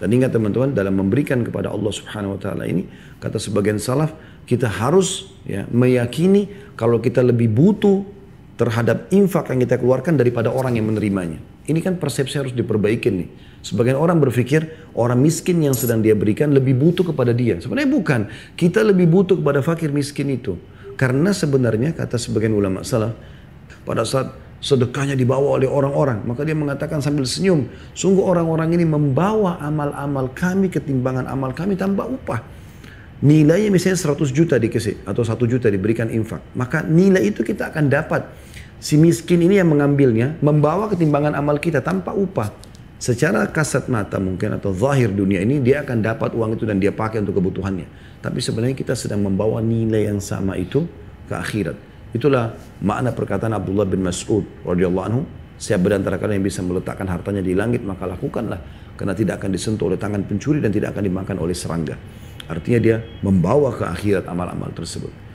Dan ingat teman-teman dalam memberikan kepada Allah Subhanahu wa taala ini kata sebagian salaf kita harus ya meyakini kalau kita lebih butuh terhadap infak yang kita keluarkan daripada orang yang menerimanya. Ini kan persepsi harus diperbaiki nih. Sebagian orang berpikir orang miskin yang sedang dia berikan lebih butuh kepada dia. Sebenarnya bukan. Kita lebih butuh kepada fakir miskin itu. Karena sebenarnya kata sebagian ulama salaf pada saat sedekahnya dibawa oleh orang-orang. Maka dia mengatakan sambil senyum, sungguh orang-orang ini membawa amal-amal kami, ketimbangan amal kami tanpa upah. Nilainya misalnya 100 juta dikasih atau 1 juta diberikan infak. Maka nilai itu kita akan dapat. Si miskin ini yang mengambilnya, membawa ketimbangan amal kita tanpa upah. Secara kasat mata mungkin atau zahir dunia ini dia akan dapat uang itu dan dia pakai untuk kebutuhannya. Tapi sebenarnya kita sedang membawa nilai yang sama itu ke akhirat. Itulah makna perkataan Abdullah bin Mas'ud radhiyallahu anhu, siapa di antara kalian yang bisa meletakkan hartanya di langit maka lakukanlah karena tidak akan disentuh oleh tangan pencuri dan tidak akan dimakan oleh serangga. Artinya dia membawa ke akhirat amal-amal tersebut.